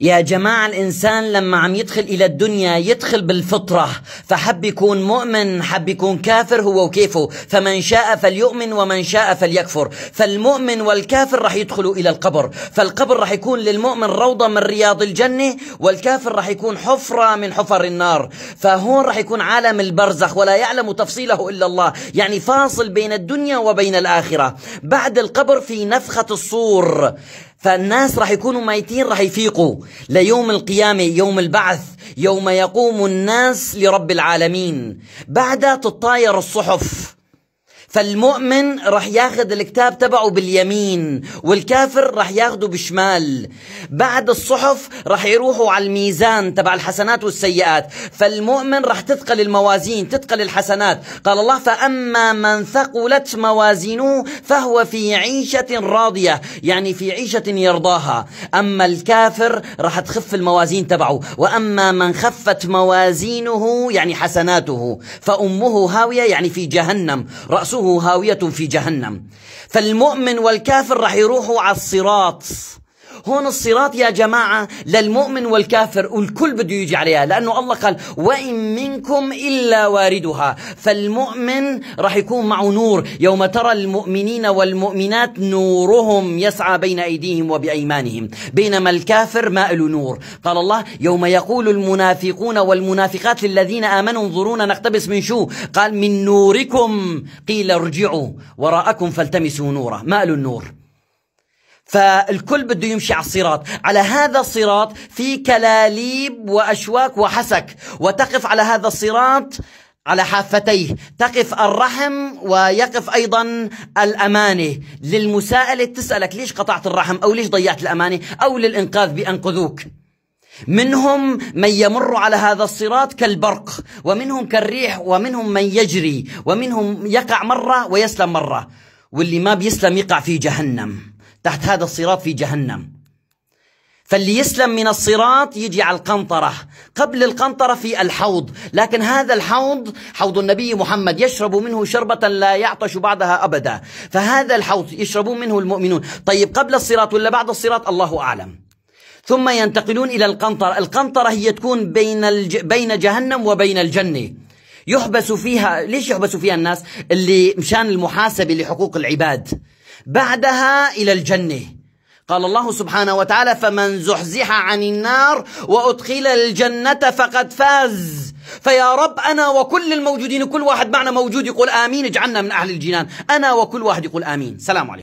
يا جماعة الإنسان لما عم يدخل إلى الدنيا يدخل بالفطرة فحب يكون مؤمن حب يكون كافر هو وكيفه فمن شاء فليؤمن ومن شاء فليكفر فالمؤمن والكافر رح يدخلوا إلى القبر فالقبر رح يكون للمؤمن روضة من رياض الجنة والكافر رح يكون حفرة من حفر النار فهون رح يكون عالم البرزخ ولا يعلم تفصيله إلا الله يعني فاصل بين الدنيا وبين الآخرة بعد القبر في نفخة الصور فالناس راح يكونوا ميتين راح يفيقوا ليوم القيامة يوم البعث يوم يقوم الناس لرب العالمين بعدها تطاير الصحف فالمؤمن رح ياخذ الكتاب تبعه باليمين والكافر رح ياخده بشمال بعد الصحف رح يروحوا على الميزان تبع الحسنات والسيئات فالمؤمن رح تثقل الموازين تثقل الحسنات قال الله فأما من ثقلت موازينه فهو في عيشة راضية يعني في عيشة يرضاها أما الكافر رح تخف الموازين تبعه وأما من خفت موازينه يعني حسناته فأمه هاوية يعني في جهنم رأسه نفسه هاوية في جهنم فالمؤمن والكافر راح يروحوا على الصراط هون الصراط يا جماعة للمؤمن والكافر والكل بده يجي عليها لأنه الله قال وإن منكم إلا واردها فالمؤمن رح يكون معه نور يوم ترى المؤمنين والمؤمنات نورهم يسعى بين أيديهم وبأيمانهم بينما الكافر ما له نور قال الله يوم يقول المنافقون والمنافقات للذين آمنوا انظرونا نقتبس من شو قال من نوركم قيل ارجعوا وراءكم فالتمسوا نورا ما له النور فالكل بده يمشي على الصراط على هذا الصراط في كلاليب وأشواك وحسك وتقف على هذا الصراط على حافتيه تقف الرحم ويقف أيضا الأمانة للمسائلة تسألك ليش قطعت الرحم أو ليش ضيعت الأمانة أو للإنقاذ بأنقذوك منهم من يمر على هذا الصراط كالبرق ومنهم كالريح ومنهم من يجري ومنهم يقع مرة ويسلم مرة واللي ما بيسلم يقع في جهنم تحت هذا الصراط في جهنم فاللي يسلم من الصراط يجي على القنطرة قبل القنطرة في الحوض لكن هذا الحوض حوض النبي محمد يشرب منه شربة لا يعطش بعدها أبدا فهذا الحوض يشربون منه المؤمنون طيب قبل الصراط ولا بعد الصراط الله أعلم ثم ينتقلون إلى القنطرة القنطرة هي تكون بين, الج... بين جهنم وبين الجنة يحبس فيها ليش يحبسوا فيها الناس اللي مشان المحاسبة لحقوق العباد بعدها إلى الجنة قال الله سبحانه وتعالى فمن زحزح عن النار وأدخل الجنة فقد فاز فيا رب أنا وكل الموجودين كل واحد معنا موجود يقول آمين اجعلنا من أهل الجنان أنا وكل واحد يقول آمين سلام عليكم